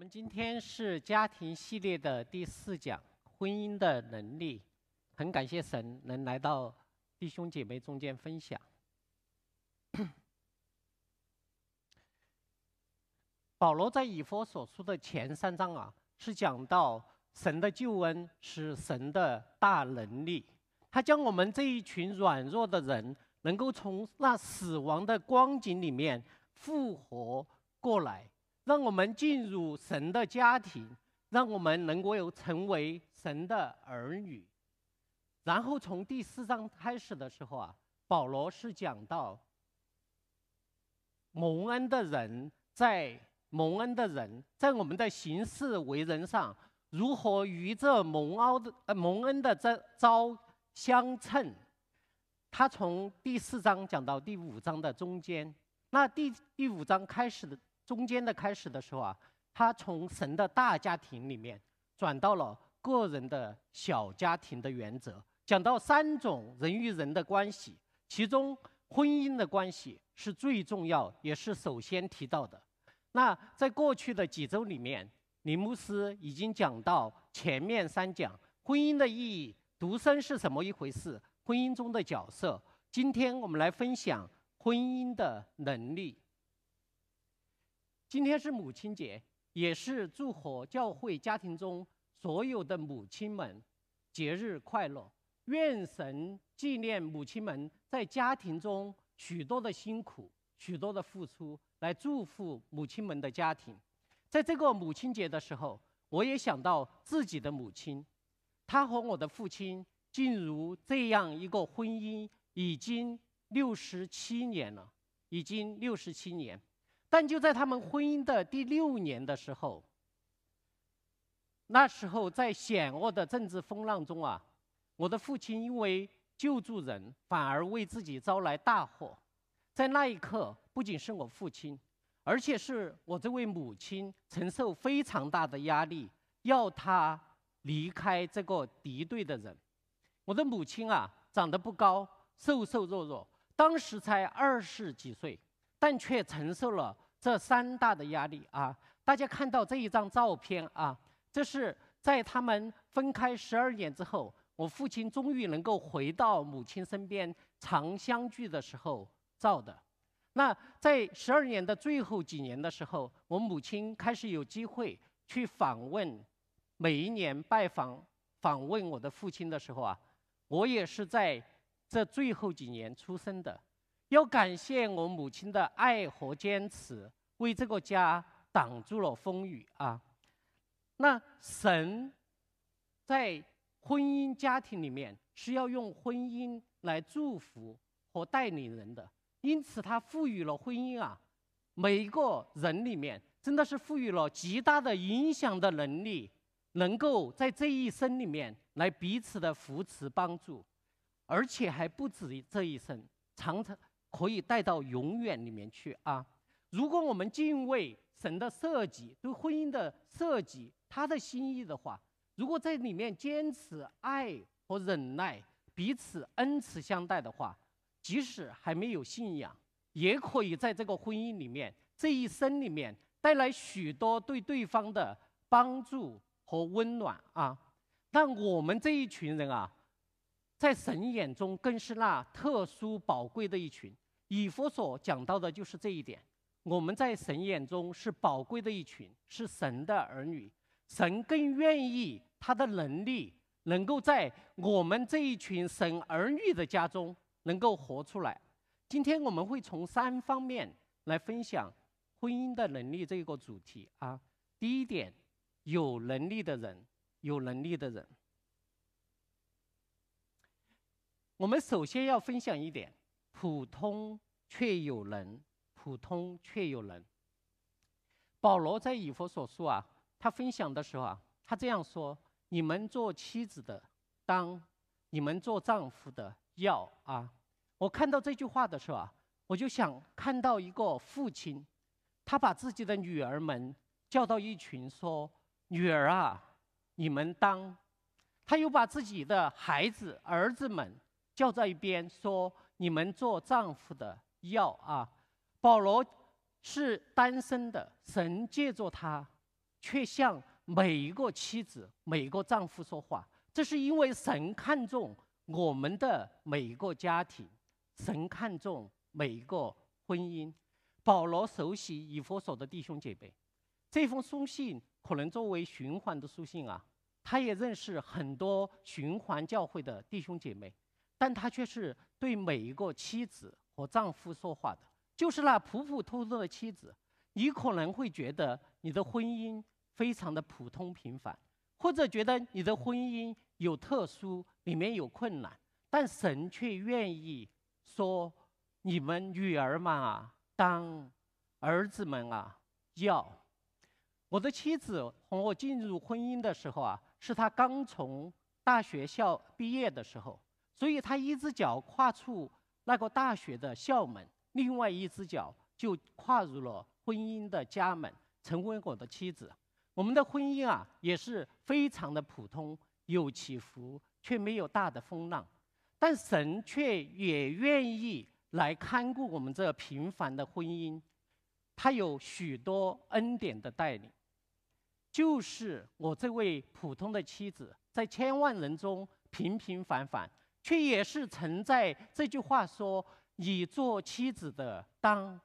我们今天是家庭系列的第四讲，婚姻的能力。很感谢神能来到弟兄姐妹中间分享。保罗在以弗所书的前三章啊，是讲到神的救恩是神的大能力，他将我们这一群软弱的人，能够从那死亡的光景里面复活过来。让我们进入神的家庭，让我们能够有成为神的儿女。然后从第四章开始的时候啊，保罗是讲到蒙恩的人在蒙恩的人在我们的行事为人上如何与这蒙恩的蒙恩的这招相称。他从第四章讲到第五章的中间，那第第五章开始的。中间的开始的时候啊，他从神的大家庭里面转到了个人的小家庭的原则，讲到三种人与人的关系，其中婚姻的关系是最重要，也是首先提到的。那在过去的几周里面，林牧师已经讲到前面三讲：婚姻的意义、独身是什么一回事、婚姻中的角色。今天我们来分享婚姻的能力。今天是母亲节，也是祝贺教会家庭中所有的母亲们节日快乐。愿神纪念母亲们在家庭中许多的辛苦、许多的付出，来祝福母亲们的家庭。在这个母亲节的时候，我也想到自己的母亲，她和我的父亲进入这样一个婚姻已经六十七年了，已经六十七年。但就在他们婚姻的第六年的时候，那时候在险恶的政治风浪中啊，我的父亲因为救助人，反而为自己招来大祸。在那一刻，不仅是我父亲，而且是我这位母亲承受非常大的压力，要他离开这个敌对的人。我的母亲啊，长得不高，瘦瘦弱弱，当时才二十几岁。但却承受了这三大的压力啊！大家看到这一张照片啊，这是在他们分开十二年之后，我父亲终于能够回到母亲身边常相聚的时候照的。那在十二年的最后几年的时候，我母亲开始有机会去访问，每一年拜访访问我的父亲的时候啊，我也是在这最后几年出生的。要感谢我母亲的爱和坚持，为这个家挡住了风雨啊！那神在婚姻家庭里面是要用婚姻来祝福和带领人的，因此他赋予了婚姻啊，每一个人里面真的是赋予了极大的影响的能力，能够在这一生里面来彼此的扶持帮助，而且还不止这一生，常常。可以带到永远里面去啊！如果我们敬畏神的设计，对婚姻的设计，他的心意的话，如果在里面坚持爱和忍耐，彼此恩慈相待的话，即使还没有信仰，也可以在这个婚姻里面，这一生里面带来许多对对方的帮助和温暖啊！那我们这一群人啊，在神眼中更是那特殊宝贵的一群。以佛所讲到的就是这一点。我们在神眼中是宝贵的一群，是神的儿女，神更愿意他的能力能够在我们这一群神儿女的家中能够活出来。今天我们会从三方面来分享婚姻的能力这个主题啊。第一点，有能力的人，有能力的人，我们首先要分享一点。普通却有人，普通却有人。保罗在以弗所说啊，他分享的时候啊，他这样说：“你们做妻子的当，你们做丈夫的要啊。”我看到这句话的时候啊，我就想看到一个父亲，他把自己的女儿们叫到一群说：“女儿啊，你们当。”他又把自己的孩子儿子们叫在一边说。你们做丈夫的要啊，保罗是单身的，神借着他却向每一个妻子、每个丈夫说话，这是因为神看重我们的每一个家庭，神看重每一个婚姻。保罗熟悉以弗所的弟兄姐妹，这封书信可能作为循环的书信啊，他也认识很多循环教会的弟兄姐妹。但他却是对每一个妻子和丈夫说话的，就是那普普通通的妻子。你可能会觉得你的婚姻非常的普通平凡，或者觉得你的婚姻有特殊，里面有困难，但神却愿意说：“你们女儿们啊，当儿子们啊，要我的妻子和我进入婚姻的时候啊，是她刚从大学校毕业的时候。”所以，他一只脚跨出那个大学的校门，另外一只脚就跨入了婚姻的家门，成为我的妻子。我们的婚姻啊，也是非常的普通，有起伏，却没有大的风浪。但神却也愿意来看顾我们这平凡的婚姻，他有许多恩典的带领。就是我这位普通的妻子，在千万人中平平凡凡。却也是存在。这句话说：“你做妻子的当，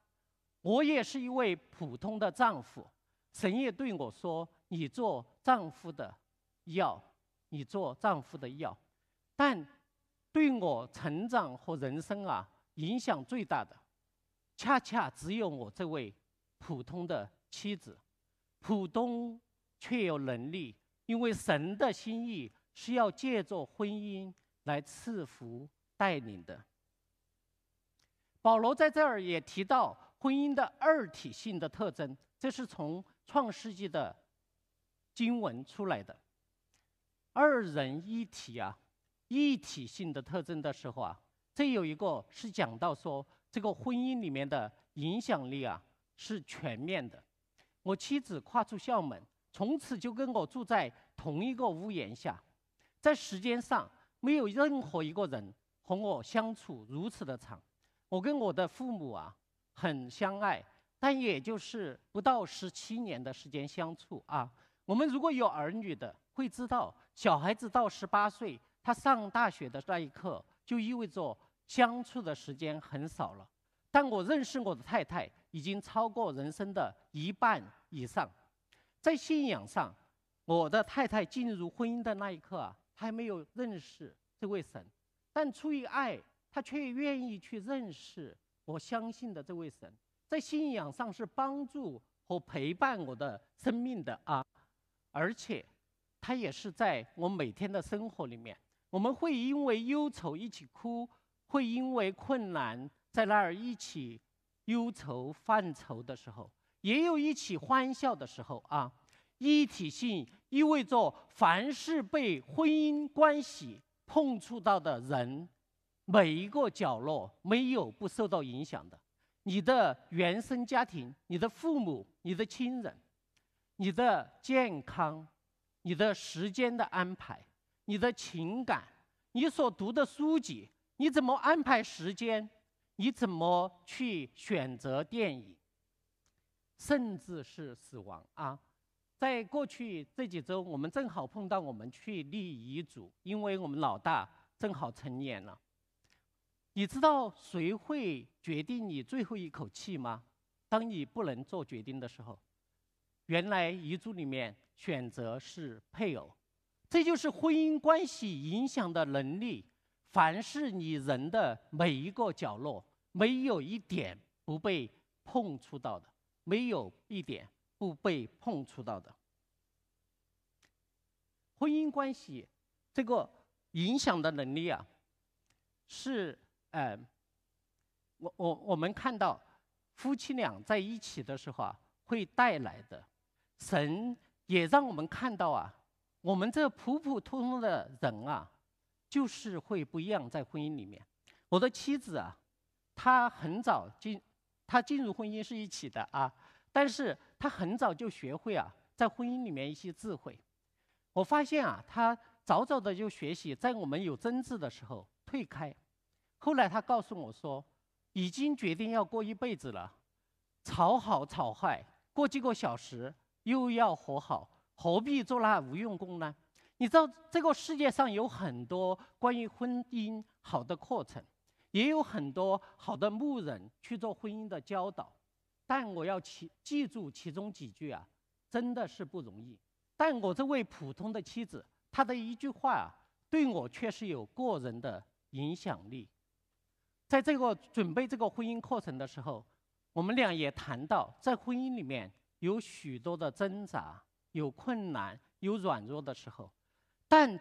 我也是一位普通的丈夫。”神也对我说：“你做丈夫的要，你做丈夫的要。”但对我成长和人生啊，影响最大的，恰恰只有我这位普通的妻子，普通却有能力。因为神的心意是要借着婚姻。来赐福带领的。保罗在这儿也提到婚姻的二体性的特征，这是从创世纪的经文出来的。二人一体啊，一体性的特征的时候啊，这有一个是讲到说这个婚姻里面的影响力啊是全面的。我妻子跨出校门，从此就跟我住在同一个屋檐下，在时间上。没有任何一个人和我相处如此的长，我跟我的父母啊很相爱，但也就是不到十七年的时间相处啊。我们如果有儿女的会知道，小孩子到十八岁，他上大学的那一刻，就意味着相处的时间很少了。但我认识我的太太已经超过人生的一半以上，在信仰上，我的太太进入婚姻的那一刻啊。还没有认识这位神，但出于爱，他却愿意去认识我相信的这位神，在信仰上是帮助和陪伴我的生命的啊，而且，他也是在我每天的生活里面，我们会因为忧愁一起哭，会因为困难在那儿一起忧愁犯愁的时候，也有一起欢笑的时候啊。一体性意味着，凡是被婚姻关系碰触到的人，每一个角落没有不受到影响的。你的原生家庭、你的父母、你的亲人、你的健康、你的时间的安排、你的情感、你所读的书籍、你怎么安排时间、你怎么去选择电影，甚至是死亡啊！在过去这几周，我们正好碰到我们去立遗嘱，因为我们老大正好成年了。你知道谁会决定你最后一口气吗？当你不能做决定的时候，原来遗嘱里面选择是配偶，这就是婚姻关系影响的能力。凡是你人的每一个角落，没有一点不被碰触到的，没有一点。不被碰触到的婚姻关系，这个影响的能力啊，是呃，我我我们看到夫妻俩在一起的时候啊，会带来的。神也让我们看到啊，我们这普普通通的人啊，就是会不一样在婚姻里面。我的妻子啊，她很早进，她进入婚姻是一起的啊，但是。他很早就学会啊，在婚姻里面一些智慧。我发现啊，他早早的就学习，在我们有争执的时候退开。后来他告诉我说，已经决定要过一辈子了，吵好吵坏，过几个小时又要和好，何必做那无用功呢？你知道，这个世界上有很多关于婚姻好的课程，也有很多好的牧人去做婚姻的教导。但我要记记住其中几句啊，真的是不容易。但我这位普通的妻子，她的一句话啊，对我确实有个人的影响力。在这个准备这个婚姻课程的时候，我们俩也谈到，在婚姻里面有许多的挣扎、有困难、有软弱的时候，但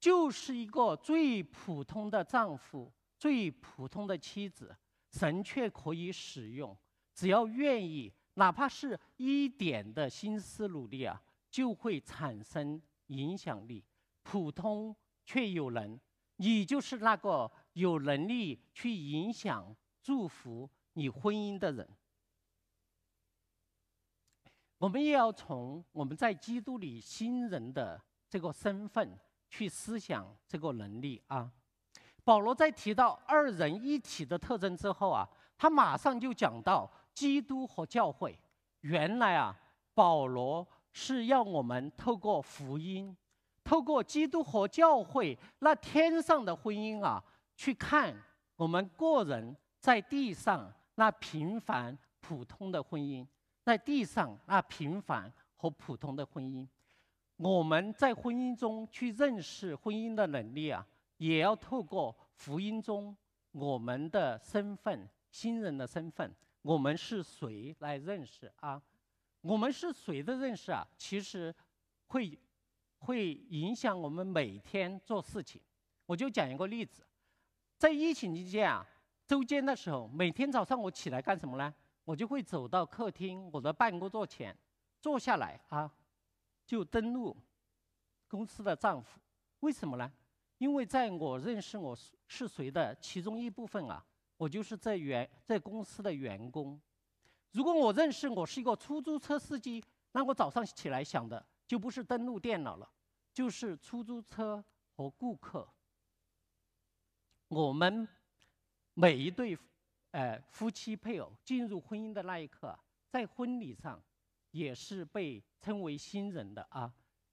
就是一个最普通的丈夫、最普通的妻子，神却可以使用。只要愿意，哪怕是一点的心思努力啊，就会产生影响力。普通却有能，你就是那个有能力去影响、祝福你婚姻的人。我们也要从我们在基督里新人的这个身份去思想这个能力啊。保罗在提到二人一体的特征之后啊，他马上就讲到。基督和教会，原来啊，保罗是要我们透过福音，透过基督和教会那天上的婚姻啊，去看我们个人在地上那平凡普通的婚姻，在地上那平凡和普通的婚姻，我们在婚姻中去认识婚姻的能力啊，也要透过福音中我们的身份，新人的身份。我们是谁来认识啊？我们是谁的认识啊？其实，会，会影响我们每天做事情。我就讲一个例子，在疫情期间啊，周间的时候，每天早上我起来干什么呢？我就会走到客厅我的办公桌前，坐下来啊，就登录公司的账户。为什么呢？因为在我认识我是谁的其中一部分啊。我就是在员在公司的员工，如果我认识我是一个出租车司机，那我早上起来想的就不是登录电脑了，就是出租车和顾客。我们每一对，哎，夫妻配偶进入婚姻的那一刻，在婚礼上，也是被称为新人的啊，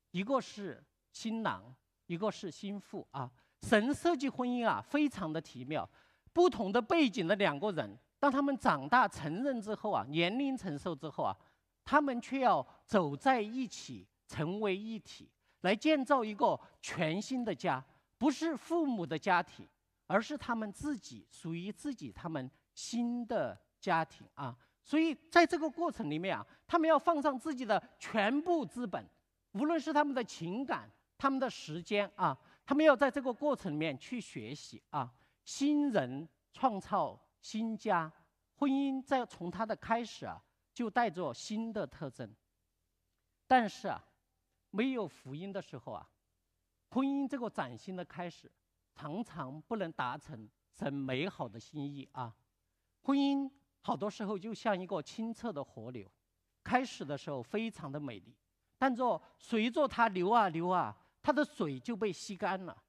一个是新郎，一个是新妇啊。神设计婚姻啊，非常的奇妙。不同的背景的两个人，当他们长大成人之后啊，年龄成熟之后啊，他们却要走在一起，成为一体，来建造一个全新的家，不是父母的家庭，而是他们自己属于自己他们新的家庭啊。所以在这个过程里面啊，他们要放上自己的全部资本，无论是他们的情感，他们的时间啊，他们要在这个过程里面去学习啊。新人创造新家，婚姻在从它的开始啊，就带着新的特征。但是啊，没有福音的时候啊，婚姻这个崭新的开始，常常不能达成很美好的心意啊。婚姻好多时候就像一个清澈的河流，开始的时候非常的美丽，但做随着它流啊流啊，它的水就被吸干了。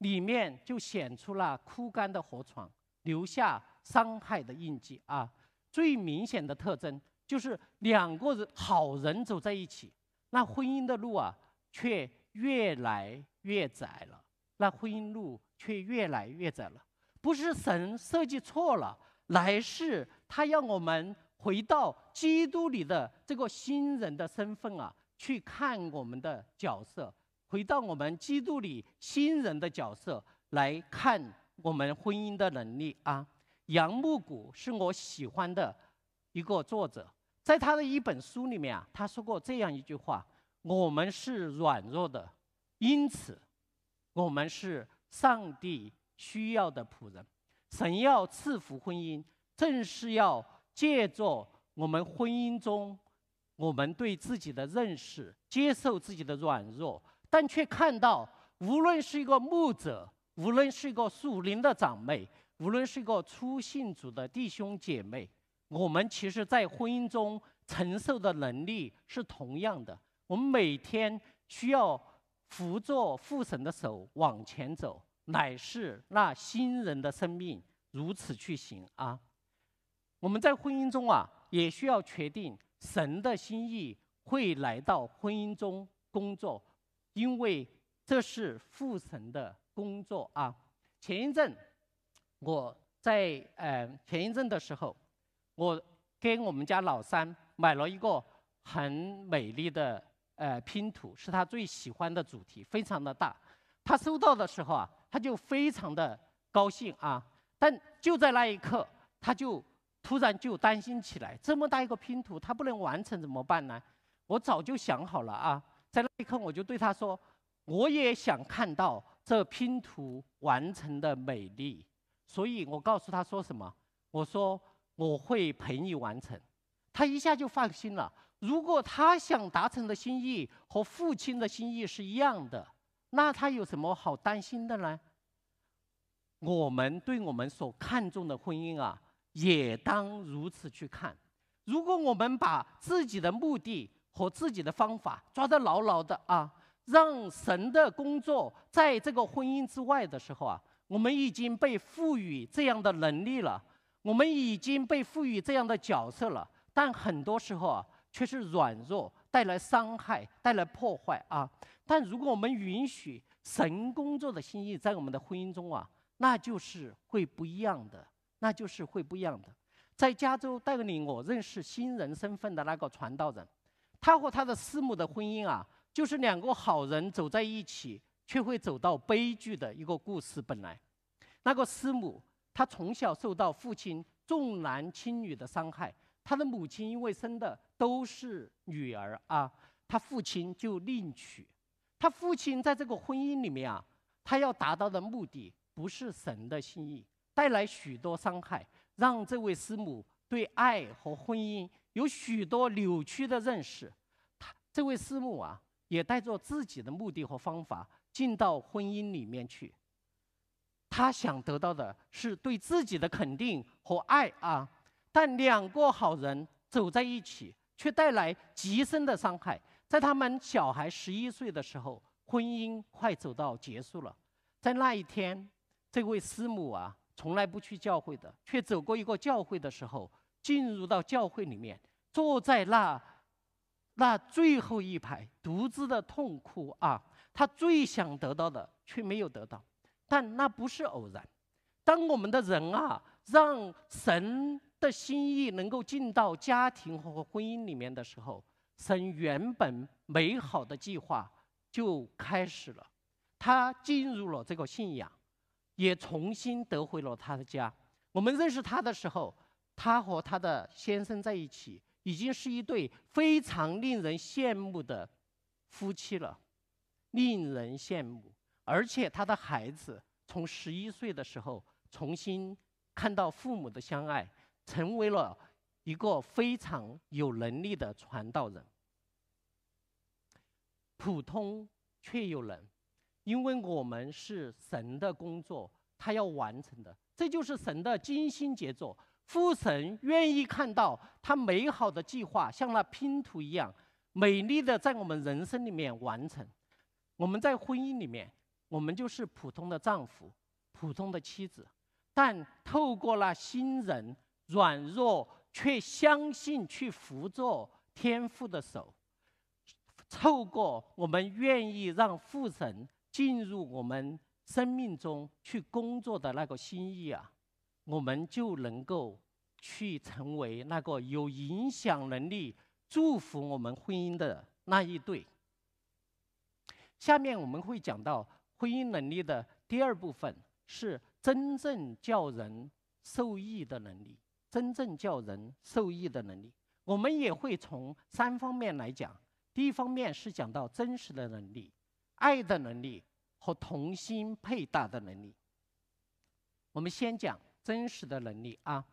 里面就显出了枯干的河床，留下伤害的印记啊！最明显的特征就是两个人好人走在一起，那婚姻的路啊，却越来越窄了。那婚姻路却越来越窄了，不是神设计错了，乃是他要我们回到基督里的这个新人的身份啊，去看我们的角色。回到我们基督里新人的角色来看我们婚姻的能力啊，杨牧谷是我喜欢的一个作者，在他的一本书里面啊，他说过这样一句话：我们是软弱的，因此我们是上帝需要的仆人。神要赐福婚姻，正是要借着我们婚姻中我们对自己的认识，接受自己的软弱。但却看到，无论是一个牧者，无论是一个属灵的长辈，无论是一个初信主的弟兄姐妹，我们其实，在婚姻中承受的能力是同样的。我们每天需要扶着父神的手往前走，乃是那新人的生命如此去行啊。我们在婚姻中啊，也需要确定神的心意会来到婚姻中工作。因为这是父承的工作啊。前一阵，我在呃前一阵的时候，我给我们家老三买了一个很美丽的呃拼图，是他最喜欢的主题，非常的大。他收到的时候啊，他就非常的高兴啊。但就在那一刻，他就突然就担心起来：这么大一个拼图，他不能完成怎么办呢？我早就想好了啊。在那一刻，我就对他说：“我也想看到这拼图完成的美丽。”所以我告诉他说：“什么？我说我会陪你完成。”他一下就放心了。如果他想达成的心意和父亲的心意是一样的，那他有什么好担心的呢？我们对我们所看重的婚姻啊，也当如此去看。如果我们把自己的目的，我自己的方法抓得牢牢的啊，让神的工作在这个婚姻之外的时候啊，我们已经被赋予这样的能力了，我们已经被赋予这样的角色了，但很多时候啊却是软弱，带来伤害，带来破坏啊。但如果我们允许神工作的心意在我们的婚姻中啊，那就是会不一样的，那就是会不一样的。在加州带领我认识新人身份的那个传道人。他和他的师母的婚姻啊，就是两个好人走在一起，却会走到悲剧的一个故事。本来，那个师母，她从小受到父亲重男轻女的伤害，她的母亲因为生的都是女儿啊，她父亲就另娶。她父亲在这个婚姻里面啊，他要达到的目的不是神的心意，带来许多伤害，让这位师母对爱和婚姻。有许多扭曲的认识，他这位师母啊，也带着自己的目的和方法进到婚姻里面去。他想得到的是对自己的肯定和爱啊，但两个好人走在一起却带来极深的伤害。在他们小孩十一岁的时候，婚姻快走到结束了，在那一天，这位师母啊，从来不去教会的，却走过一个教会的时候。进入到教会里面，坐在那那最后一排，独自的痛哭啊！他最想得到的却没有得到，但那不是偶然。当我们的人啊，让神的心意能够进到家庭和婚姻里面的时候，神原本美好的计划就开始了。他进入了这个信仰，也重新得回了他的家。我们认识他的时候。她和她的先生在一起，已经是一对非常令人羡慕的夫妻了，令人羡慕。而且她的孩子从十一岁的时候重新看到父母的相爱，成为了一个非常有能力的传道人，普通却有能，因为我们是神的工作，他要完成的，这就是神的精心杰作。父神愿意看到他美好的计划像那拼图一样美丽的在我们人生里面完成。我们在婚姻里面，我们就是普通的丈夫、普通的妻子，但透过那新人软弱却相信去扶着天父的手，透过我们愿意让父神进入我们生命中去工作的那个心意啊。我们就能够去成为那个有影响能力、祝福我们婚姻的那一对。下面我们会讲到婚姻能力的第二部分，是真正叫人受益的能力，真正叫人受益的能力。我们也会从三方面来讲，第一方面是讲到真实的能力、爱的能力和同心配搭的能力。我们先讲。真实的能力啊！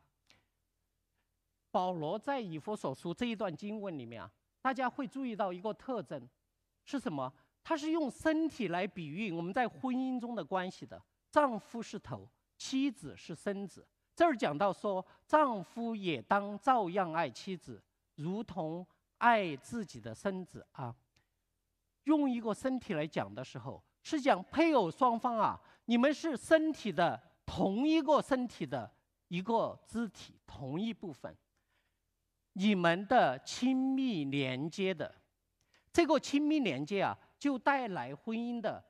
保罗在以弗所书这一段经文里面啊，大家会注意到一个特征，是什么？他是用身体来比喻我们在婚姻中的关系的。丈夫是头，妻子是身子。这儿讲到说，丈夫也当照样爱妻子，如同爱自己的身子啊。用一个身体来讲的时候，是讲配偶双方啊，你们是身体的。同一个身体的一个肢体，同一部分，你们的亲密连接的，这个亲密连接啊，就带来婚姻的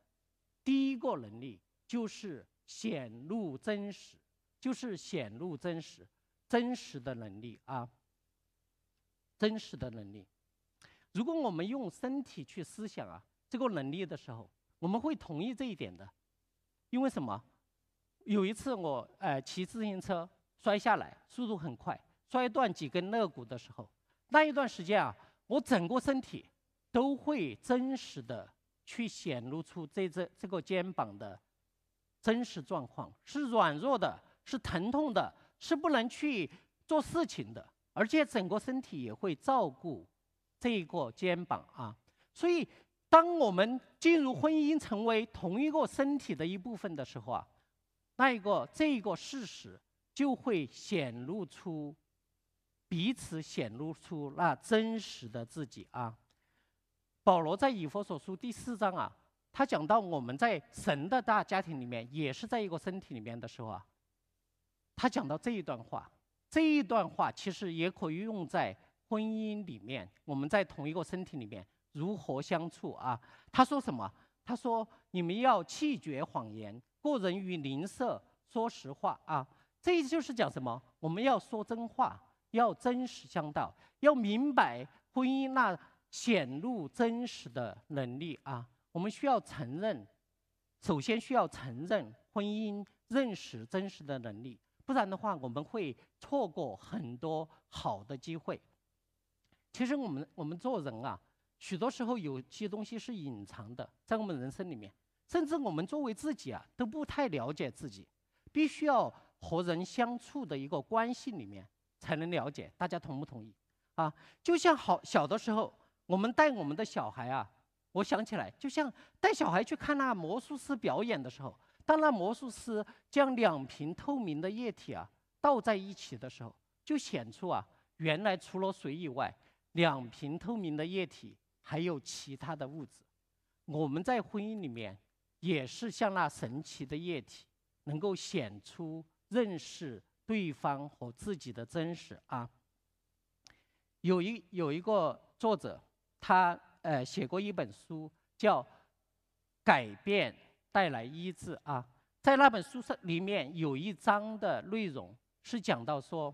第一个能力，就是显露真实，就是显露真实，真实的能力啊，真实的能力。如果我们用身体去思想啊，这个能力的时候，我们会同意这一点的，因为什么？有一次，我呃骑自行车摔下来，速度很快，摔断几根肋骨的时候，那一段时间啊，我整个身体都会真实的去显露出这这这个肩膀的真实状况，是软弱的，是疼痛的，是不能去做事情的，而且整个身体也会照顾这一个肩膀啊。所以，当我们进入婚姻，成为同一个身体的一部分的时候啊。那一个，这一个事实就会显露出，彼此显露出那真实的自己啊。保罗在以弗所书第四章啊，他讲到我们在神的大家庭里面，也是在一个身体里面的时候啊，他讲到这一段话，这一段话其实也可以用在婚姻里面，我们在同一个身体里面如何相处啊？他说什么？他说：“你们要弃绝谎言。”做人与邻舍，说实话啊，这就是讲什么？我们要说真话，要真实相道，要明白婚姻那显露真实的能力啊。我们需要承认，首先需要承认婚姻认识真实的能力，不然的话，我们会错过很多好的机会。其实我们我们做人啊，许多时候有些东西是隐藏的，在我们人生里面。甚至我们作为自己啊都不太了解自己，必须要和人相处的一个关系里面才能了解。大家同不同意？啊，就像好小的时候，我们带我们的小孩啊，我想起来，就像带小孩去看那魔术师表演的时候，当那魔术师将两瓶透明的液体啊倒在一起的时候，就显出啊原来除了水以外，两瓶透明的液体还有其他的物质。我们在婚姻里面。也是像那神奇的液体，能够显出认识对方和自己的真实啊。有一有一个作者，他呃写过一本书，叫《改变带来医治》啊。在那本书上里面有一章的内容是讲到说，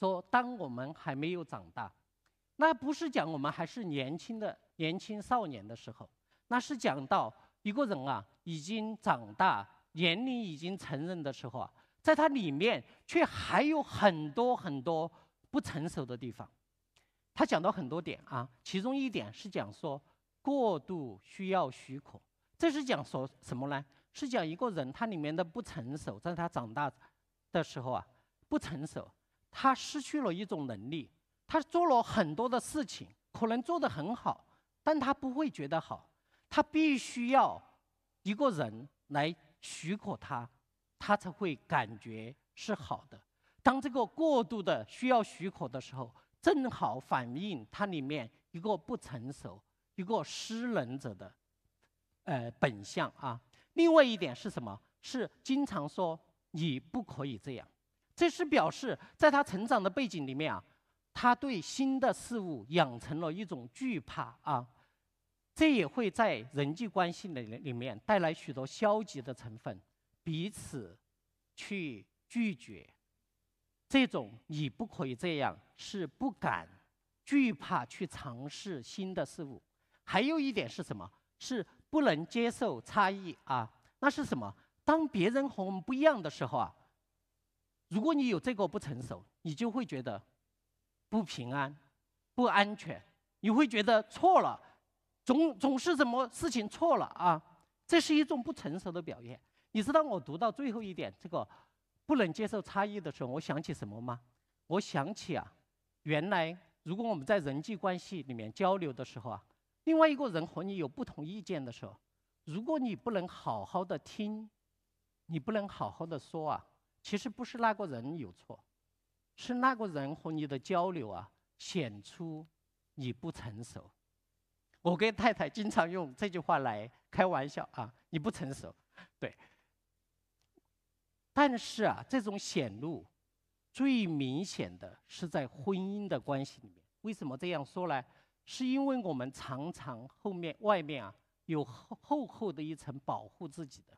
说当我们还没有长大，那不是讲我们还是年轻的年轻少年的时候，那是讲到。一个人啊，已经长大，年龄已经成人的时候啊，在他里面却还有很多很多不成熟的地方。他讲到很多点啊，其中一点是讲说过度需要许可，这是讲说什么呢？是讲一个人他里面的不成熟，在他长大的时候啊，不成熟，他失去了一种能力，他做了很多的事情，可能做得很好，但他不会觉得好。他必须要一个人来许可他，他才会感觉是好的。当这个过度的需要许可的时候，正好反映他里面一个不成熟、一个失能者的呃本相啊。另外一点是什么？是经常说你不可以这样，这是表示在他成长的背景里面啊，他对新的事物养成了一种惧怕啊。这也会在人际关系里里里面带来许多消极的成分，彼此去拒绝，这种你不可以这样，是不敢、惧怕去尝试新的事物。还有一点是什么？是不能接受差异啊？那是什么？当别人和我们不一样的时候啊，如果你有这个不成熟，你就会觉得不平安、不安全，你会觉得错了。总总是什么事情错了啊？这是一种不成熟的表现。你知道我读到最后一点这个不能接受差异的时候，我想起什么吗？我想起啊，原来如果我们在人际关系里面交流的时候啊，另外一个人和你有不同意见的时候，如果你不能好好的听，你不能好好的说啊，其实不是那个人有错，是那个人和你的交流啊显出你不成熟。我跟太太经常用这句话来开玩笑啊，你不成熟，对。但是啊，这种显露，最明显的是在婚姻的关系里面。为什么这样说呢？是因为我们常常后面外面啊，有厚厚厚的一层保护自己的，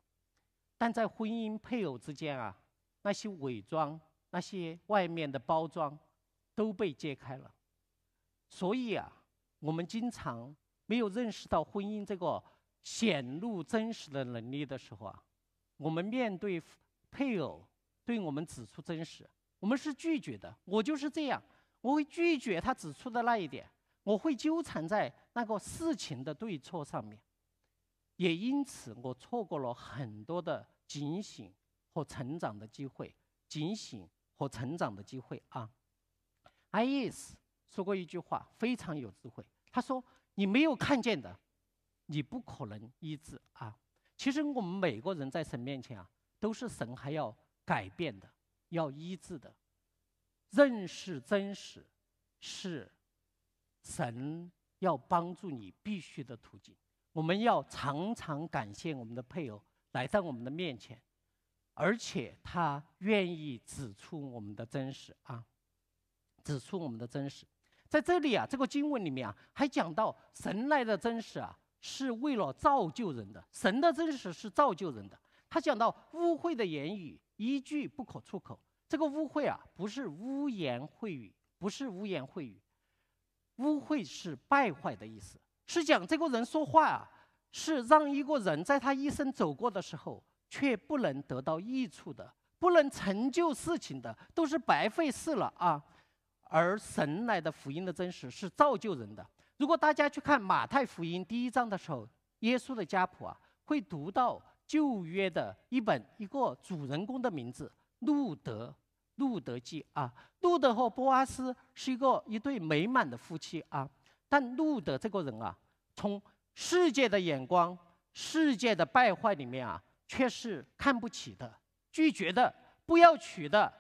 但在婚姻配偶之间啊，那些伪装、那些外面的包装，都被揭开了。所以啊，我们经常。没有认识到婚姻这个显露真实的能力的时候啊，我们面对配偶对我们指出真实，我们是拒绝的。我就是这样，我会拒绝他指出的那一点，我会纠缠在那个事情的对错上面，也因此我错过了很多的警醒和成长的机会。警醒和成长的机会啊，爱因斯说过一句话，非常有智慧，他说。你没有看见的，你不可能医治啊！其实我们每个人在神面前啊，都是神还要改变的，要医治的。认识真实，是神要帮助你必须的途径。我们要常常感谢我们的配偶来在我们的面前，而且他愿意指出我们的真实啊，指出我们的真实。在这里啊，这个经文里面啊，还讲到神来的真实啊，是为了造就人的。神的真实是造就人的。他讲到污秽的言语，一句不可出口。这个污秽啊，不是污言秽语，不是污言秽语，污秽是败坏的意思，是讲这个人说话啊，是让一个人在他一生走过的时候，却不能得到益处的，不能成就事情的，都是白费事了啊。而神来的福音的真实是造就人的。如果大家去看马太福音第一章的时候，耶稣的家谱啊，会读到旧约的一本，一个主人公的名字路德，《路德记》啊。路德和波阿斯是一个一对美满的夫妻啊，但路德这个人啊，从世界的眼光、世界的败坏里面啊，却是看不起的、拒绝的、不要娶的。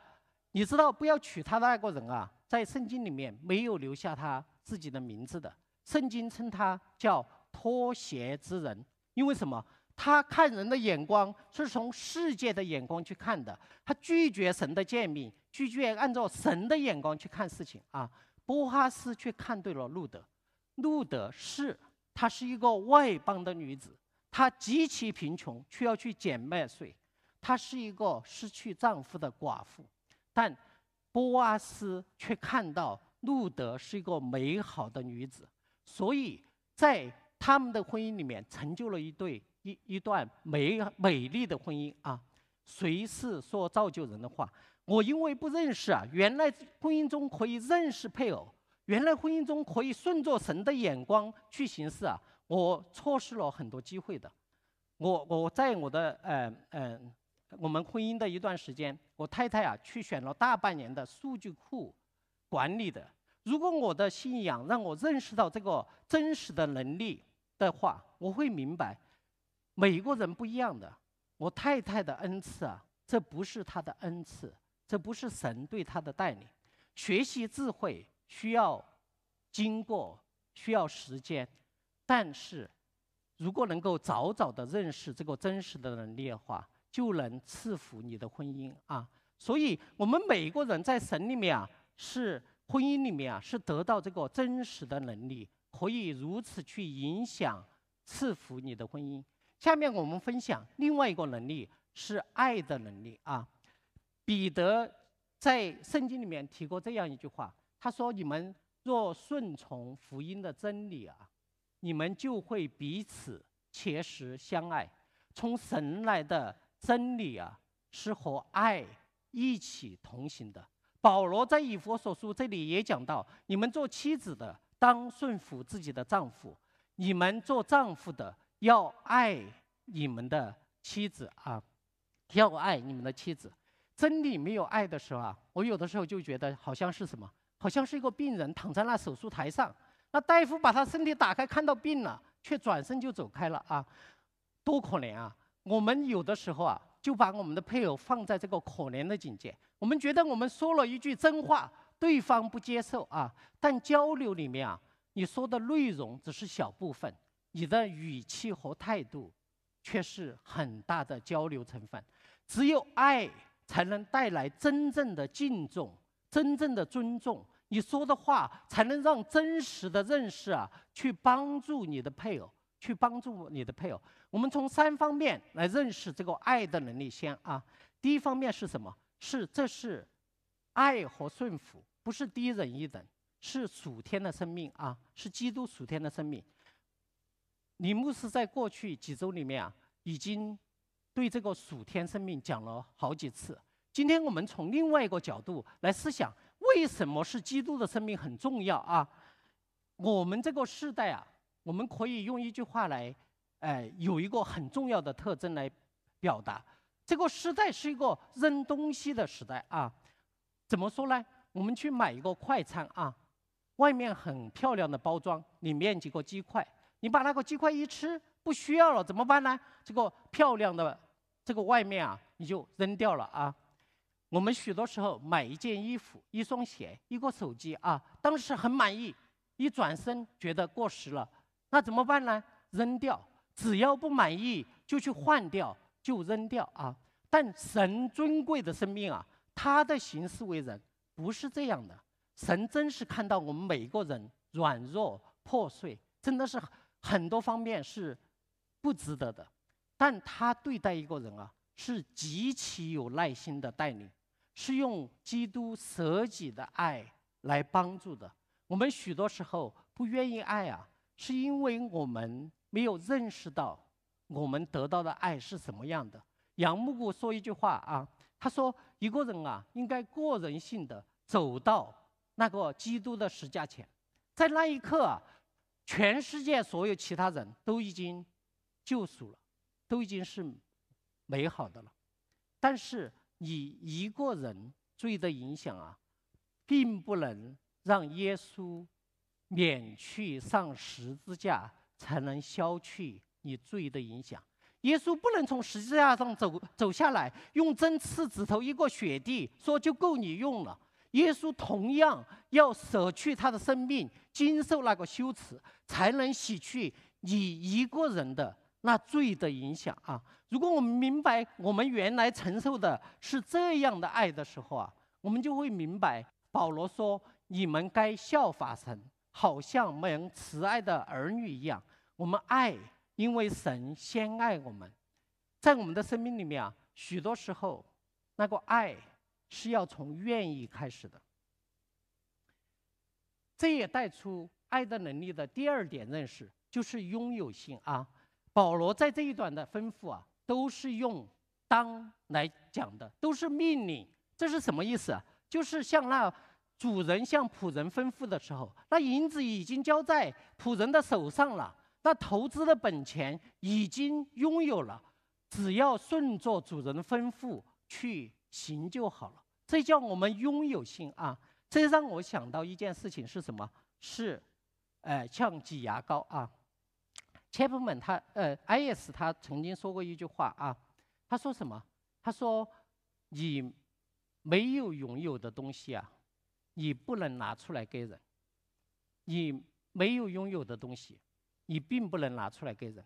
你知道不要娶他的那个人啊？在圣经里面没有留下他自己的名字的，圣经称他叫脱鞋之人，因为什么？他看人的眼光是从世界的眼光去看的，他拒绝神的诫命，拒绝按照神的眼光去看事情啊。波哈斯却看对了路德，路德是她是一个外邦的女子，她极其贫穷，却要去捡麦穗，她是一个失去丈夫的寡妇，但。波阿斯却看到路德是一个美好的女子，所以在他们的婚姻里面成就了一对一一段美美丽的婚姻啊。谁是说造就人的话？我因为不认识啊，原来婚姻中可以认识配偶，原来婚姻中可以顺着神的眼光去行事啊。我错失了很多机会的，我我在我的嗯嗯。我们婚姻的一段时间，我太太啊去选了大半年的数据库管理的。如果我的信仰让我认识到这个真实的能力的话，我会明白，每一个人不一样的。我太太的恩赐啊，这不是她的恩赐，这不是神对她的带领。学习智慧需要经过，需要时间，但是如果能够早早的认识这个真实的能力的话。就能赐福你的婚姻啊！所以，我们每个人在神里面啊，是婚姻里面啊，是得到这个真实的能力，可以如此去影响、赐福你的婚姻。下面我们分享另外一个能力，是爱的能力啊。彼得在圣经里面提过这样一句话，他说：“你们若顺从福音的真理啊，你们就会彼此切实相爱，从神来的。”真理啊，是和爱一起同行的。保罗在以佛所书这里也讲到：你们做妻子的，当顺服自己的丈夫；你们做丈夫的，要爱你们的妻子啊，要爱你们的妻子。真理没有爱的时候啊，我有的时候就觉得好像是什么，好像是一个病人躺在那手术台上，那大夫把他身体打开，看到病了，却转身就走开了啊，多可怜啊！我们有的时候啊，就把我们的配偶放在这个可怜的境界。我们觉得我们说了一句真话，对方不接受啊。但交流里面啊，你说的内容只是小部分，你的语气和态度，却是很大的交流成分。只有爱才能带来真正的敬重，真正的尊重。你说的话才能让真实的认识啊，去帮助你的配偶，去帮助你的配偶。我们从三方面来认识这个爱的能力。先啊，第一方面是什么？是这是爱和顺服，不是低人一等，是属天的生命啊，是基督属天的生命。李牧师在过去几周里面啊，已经对这个属天生命讲了好几次。今天我们从另外一个角度来思想，为什么是基督的生命很重要啊？我们这个时代啊，我们可以用一句话来。哎，有一个很重要的特征来表达，这个时代是一个扔东西的时代啊。怎么说呢？我们去买一个快餐啊，外面很漂亮的包装，里面几个鸡块。你把那个鸡块一吃，不需要了怎么办呢？这个漂亮的这个外面啊，你就扔掉了啊。我们许多时候买一件衣服、一双鞋、一个手机啊，当时很满意，一转身觉得过时了，那怎么办呢？扔掉。只要不满意就去换掉，就扔掉啊！但神尊贵的生命啊，他的形式为人不是这样的。神真是看到我们每个人软弱破碎，真的是很多方面是不值得的。但他对待一个人啊，是极其有耐心的待你，是用基督舍己的爱来帮助的。我们许多时候不愿意爱啊，是因为我们。没有认识到我们得到的爱是什么样的。杨牧谷说一句话啊，他说：“一个人啊，应该个人性的走到那个基督的十字架前，在那一刻，全世界所有其他人都已经救赎了，都已经是美好的了。但是你一个人罪的影响啊，并不能让耶稣免去上十字架。”才能消去你罪的影响。耶稣不能从十字架上走走下来，用针刺指头一个血地，说就够你用了。耶稣同样要舍去他的生命，经受那个羞耻，才能洗去你一个人的那罪的影响啊！如果我们明白我们原来承受的是这样的爱的时候啊，我们就会明白保罗说：“你们该效法神，好像蒙慈爱的儿女一样。”我们爱，因为神先爱我们，在我们的生命里面啊，许多时候，那个爱是要从愿意开始的。这也带出爱的能力的第二点认识，就是拥有性啊。保罗在这一段的吩咐啊，都是用“当”来讲的，都是命令。这是什么意思？就是像那主人向仆人吩咐的时候，那银子已经交在仆人的手上了。那投资的本钱已经拥有了，只要顺着主人的吩咐去行就好了。这叫我们拥有性啊！这让我想到一件事情是什么？是，呃，像挤牙膏啊。Chipman 他呃 i s 他曾经说过一句话啊，他说什么？他说，你没有拥有的东西啊，你不能拿出来给人。你没有拥有的东西。你并不能拿出来给人，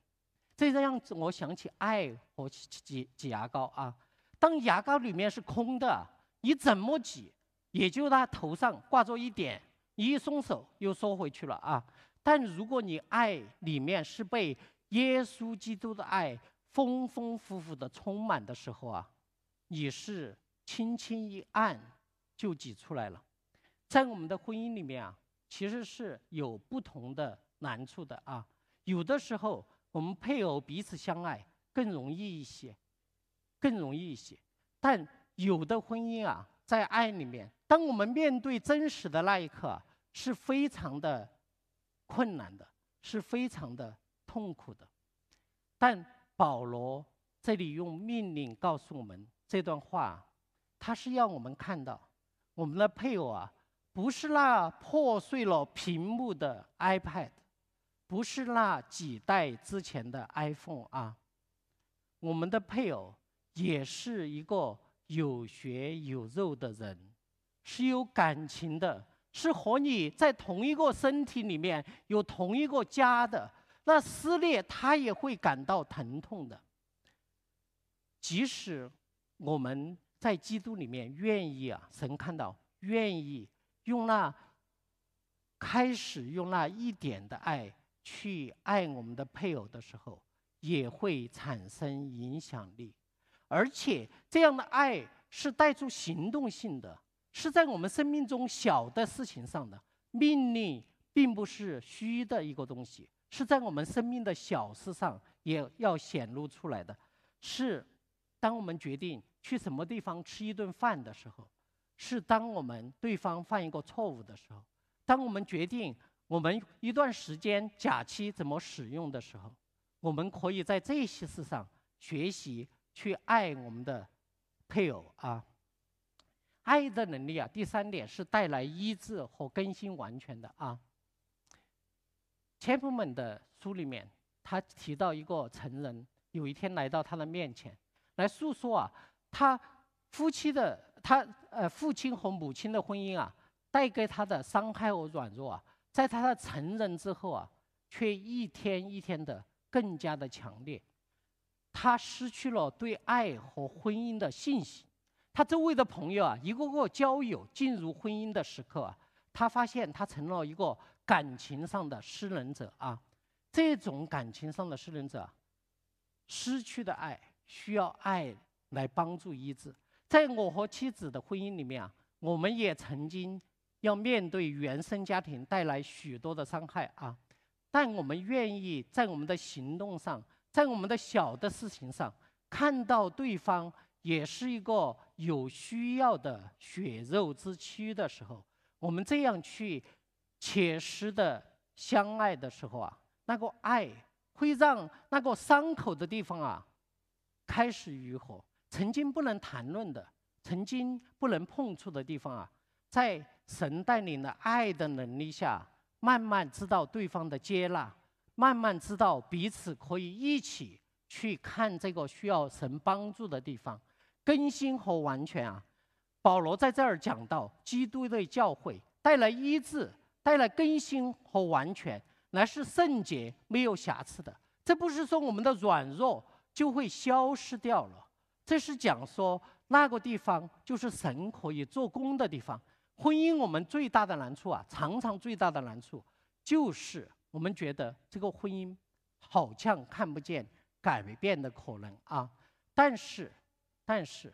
这个样子，我想起爱和挤挤牙膏啊。当牙膏里面是空的，你怎么挤，也就它头上挂着一点，你一松手又缩回去了啊。但如果你爱里面是被耶稣基督的爱丰丰富富的充满的时候啊，你是轻轻一按就挤出来了。在我们的婚姻里面啊，其实是有不同的难处的啊。有的时候，我们配偶彼此相爱更容易一些，更容易一些。但有的婚姻啊，在爱里面，当我们面对真实的那一刻，是非常的困难的，是非常的痛苦的。但保罗这里用命令告诉我们这段话，他是要我们看到，我们的配偶啊，不是那破碎了屏幕的 iPad。不是那几代之前的 iPhone 啊，我们的配偶也是一个有血有肉的人，是有感情的，是和你在同一个身体里面，有同一个家的。那撕裂他也会感到疼痛的。即使我们在基督里面愿意啊，神看到愿意用那开始用那一点的爱。去爱我们的配偶的时候，也会产生影响力，而且这样的爱是带出行动性的，是在我们生命中小的事情上的命令，并不是虚的一个东西，是在我们生命的小事上也要显露出来的，是当我们决定去什么地方吃一顿饭的时候，是当我们对方犯一个错误的时候，当我们决定。我们一段时间假期怎么使用的时候，我们可以在这些事上学习去爱我们的配偶啊。爱的能力啊，第三点是带来医治和更新完全的啊。千夫门的书里面，他提到一个成人有一天来到他的面前，来诉说啊，他夫妻的他呃父亲和母亲的婚姻啊，带给他的伤害和软弱啊。在他的成人之后啊，却一天一天的更加的强烈，他失去了对爱和婚姻的信心，他周围的朋友啊，一个个交友进入婚姻的时刻啊，他发现他成了一个感情上的失能者啊，这种感情上的失能者，失去的爱需要爱来帮助医治。在我和妻子的婚姻里面啊，我们也曾经。要面对原生家庭带来许多的伤害啊，但我们愿意在我们的行动上，在我们的小的事情上，看到对方也是一个有需要的血肉之躯的时候，我们这样去切实的相爱的时候啊，那个爱会让那个伤口的地方啊，开始愈合，曾经不能谈论的，曾经不能碰触的地方啊，在。神带领的爱的能力下，慢慢知道对方的接纳，慢慢知道彼此可以一起去看这个需要神帮助的地方，更新和完全啊！保罗在这儿讲到，基督的教会带来医治，带来更新和完全，乃是圣洁、没有瑕疵的。这不是说我们的软弱就会消失掉了，这是讲说那个地方就是神可以做工的地方。婚姻，我们最大的难处啊，常常最大的难处就是我们觉得这个婚姻好像看不见改变的可能啊。但是，但是，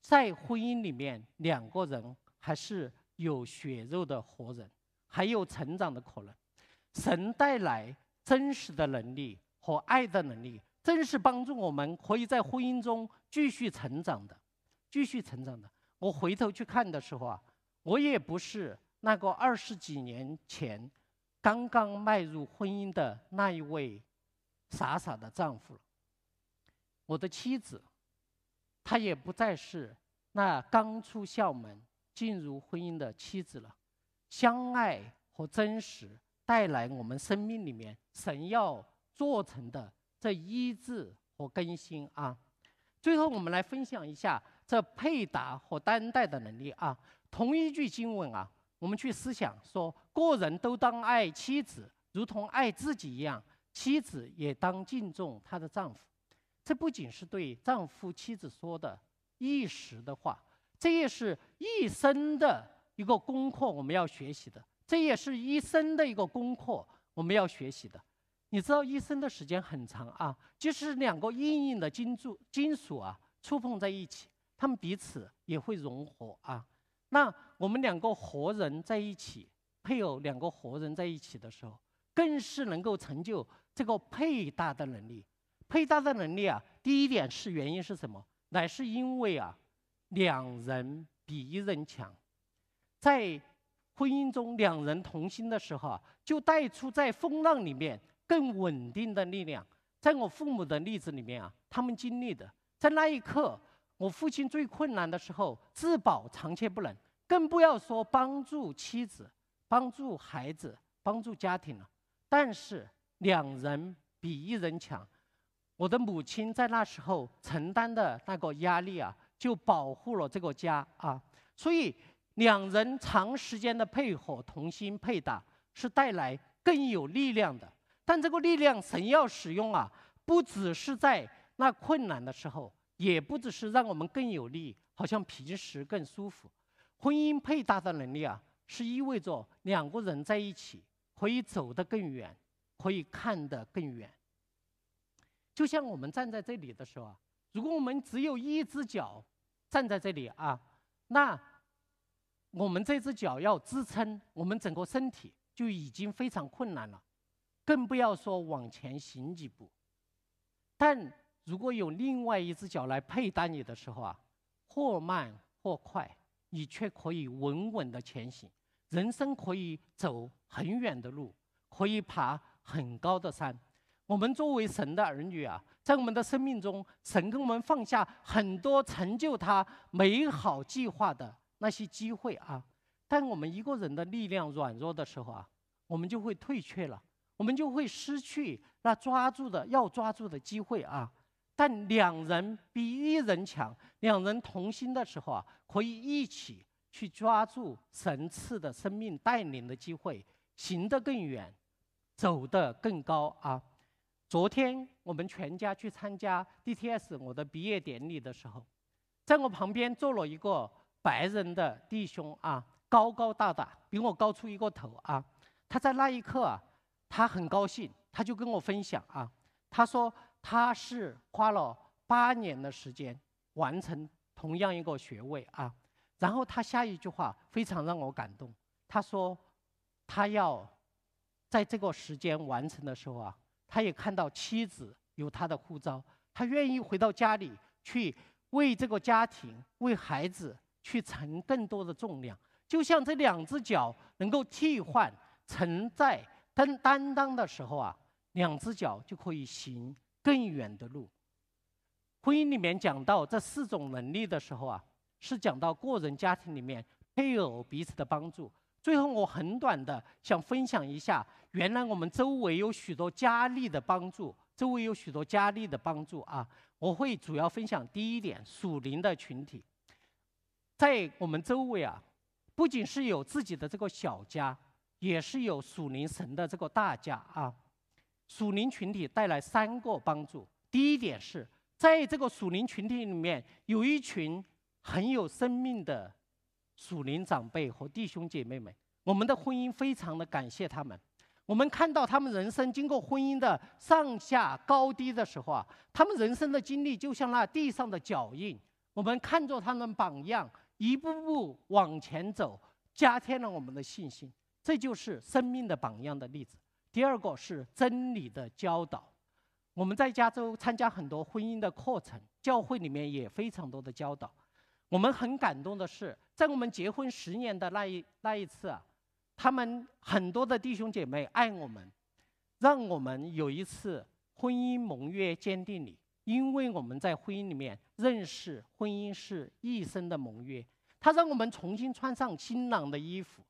在婚姻里面，两个人还是有血肉的活人，还有成长的可能。神带来真实的能力和爱的能力，正是帮助我们可以在婚姻中继续成长的，继续成长的。我回头去看的时候啊。我也不是那个二十几年前刚刚迈入婚姻的那一位傻傻的丈夫了。我的妻子，她也不再是那刚出校门进入婚姻的妻子了。相爱和真实带来我们生命里面神要做成的这一治和更新啊。最后，我们来分享一下这配搭和担待的能力啊。同一句经文啊，我们去思想说，个人都当爱妻子，如同爱自己一样；妻子也当敬重她的丈夫。这不仅是对丈夫妻子说的，一时的话，这也是一生的一个功课，我们要学习的。这也是一生的一个功课，我们要学习的。你知道，一生的时间很长啊，即使两个硬硬的金柱金属啊，触碰在一起，他们彼此也会融合啊。那我们两个活人在一起，配偶两个活人在一起的时候，更是能够成就这个配搭的能力。配搭的能力啊，第一点是原因是什么？乃是因为啊，两人比一人强。在婚姻中，两人同心的时候啊，就带出在风浪里面更稳定的力量。在我父母的例子里面啊，他们经历的在那一刻。我父亲最困难的时候，自保尚且不能，更不要说帮助妻子、帮助孩子、帮助家庭了。但是两人比一人强，我的母亲在那时候承担的那个压力啊，就保护了这个家啊。所以两人长时间的配合、同心配打，是带来更有力量的。但这个力量，神要使用啊，不只是在那困难的时候。也不只是让我们更有力，好像平时更舒服。婚姻配搭的能力啊，是意味着两个人在一起可以走得更远，可以看得更远。就像我们站在这里的时候啊，如果我们只有一只脚站在这里啊，那我们这只脚要支撑我们整个身体就已经非常困难了，更不要说往前行几步。但如果有另外一只脚来配搭你的时候啊，或慢或快，你却可以稳稳的前行。人生可以走很远的路，可以爬很高的山。我们作为神的儿女啊，在我们的生命中，神给我们放下很多成就他美好计划的那些机会啊。但我们一个人的力量软弱的时候啊，我们就会退却了，我们就会失去那抓住的要抓住的机会啊。但两人比一人强，两人同心的时候啊，可以一起去抓住神赐的生命带领的机会，行得更远，走得更高啊！昨天我们全家去参加 DTS 我的毕业典礼的时候，在我旁边坐了一个白人的弟兄啊，高高大大，比我高出一个头啊！他在那一刻啊，他很高兴，他就跟我分享啊，他说。他是花了八年的时间完成同样一个学位啊，然后他下一句话非常让我感动。他说：“他要在这个时间完成的时候啊，他也看到妻子有他的护照，他愿意回到家里去为这个家庭、为孩子去承更多的重量。就像这两只脚能够替换承载担担当的时候啊，两只脚就可以行。”更远的路。婚姻里面讲到这四种能力的时候啊，是讲到个人家庭里面配偶彼此的帮助。最后，我很短的想分享一下，原来我们周围有许多家力的帮助，周围有许多家力的帮助啊。我会主要分享第一点，属灵的群体，在我们周围啊，不仅是有自己的这个小家，也是有属灵神的这个大家啊。属灵群体带来三个帮助。第一点是，在这个属灵群体里面，有一群很有生命的属灵长辈和弟兄姐妹们。我们的婚姻非常的感谢他们。我们看到他们人生经过婚姻的上下高低的时候啊，他们人生的经历就像那地上的脚印。我们看着他们榜样一步步往前走，加添了我们的信心。这就是生命的榜样的例子。第二个是真理的教导，我们在加州参加很多婚姻的课程，教会里面也非常多的教导。我们很感动的是，在我们结婚十年的那一那一次啊，他们很多的弟兄姐妹爱我们，让我们有一次婚姻盟约坚定礼，因为我们在婚姻里面认识婚姻是一生的盟约。他让我们重新穿上新郎的衣服，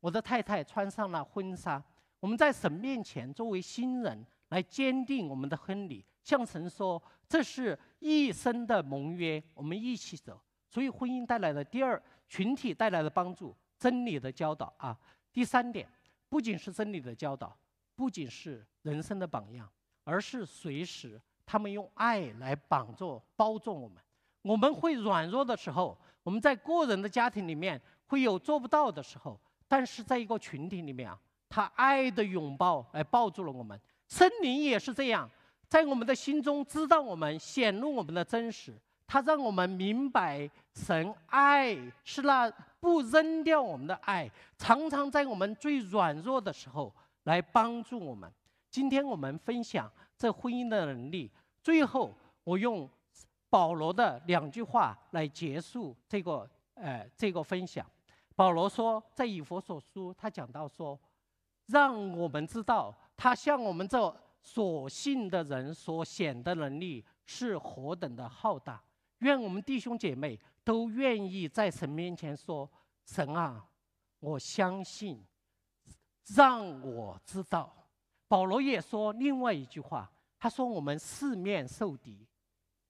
我的太太穿上了婚纱。我们在神面前，作为新人来坚定我们的婚礼。向神说，这是一生的盟约，我们一起走。所以，婚姻带来的第二群体带来的帮助，真理的教导啊。第三点，不仅是真理的教导，不仅是人生的榜样，而是随时他们用爱来绑住、包做。我们。我们会软弱的时候，我们在个人的家庭里面会有做不到的时候，但是在一个群体里面啊。他爱的拥抱来抱住了我们，森林也是这样，在我们的心中知道我们显露我们的真实，他让我们明白神爱是那不扔掉我们的爱，常常在我们最软弱的时候来帮助我们。今天我们分享这婚姻的能力，最后我用保罗的两句话来结束这个呃这个分享。保罗说，在以佛所书，他讲到说。让我们知道，他向我们这所信的人所显的能力是何等的浩大。愿我们弟兄姐妹都愿意在神面前说：“神啊，我相信。”让我知道，保罗也说另外一句话，他说：“我们四面受敌，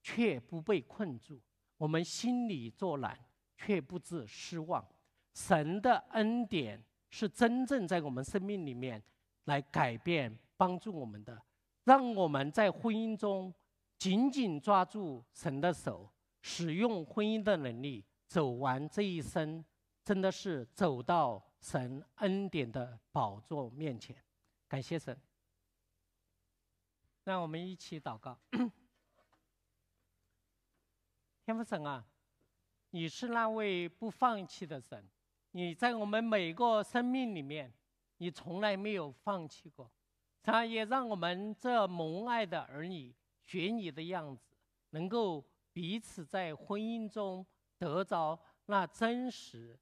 却不被困住；我们心里作难，却不至失望。神的恩典。”是真正在我们生命里面来改变、帮助我们的，让我们在婚姻中紧紧抓住神的手，使用婚姻的能力，走完这一生，真的是走到神恩典的宝座面前。感谢神，让我们一起祷告。天父神啊，你是那位不放弃的神。你在我们每个生命里面，你从来没有放弃过，啊，也让我们这蒙爱的儿女学你的样子，能够彼此在婚姻中得着那真实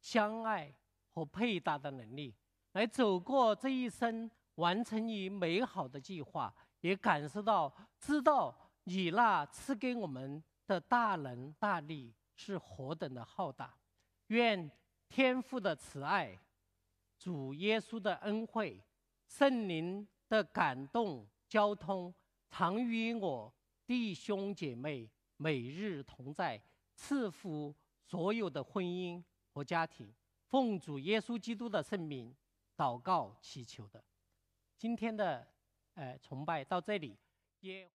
相爱和配搭的能力，来走过这一生，完成你美好的计划，也感受到知道你那赐给我们的大能大力是何等的浩大，愿。天父的慈爱，主耶稣的恩惠，圣灵的感动交通，常与我弟兄姐妹每日同在，赐福所有的婚姻和家庭。奉主耶稣基督的圣名，祷告祈求的。今天的呃崇拜到这里也。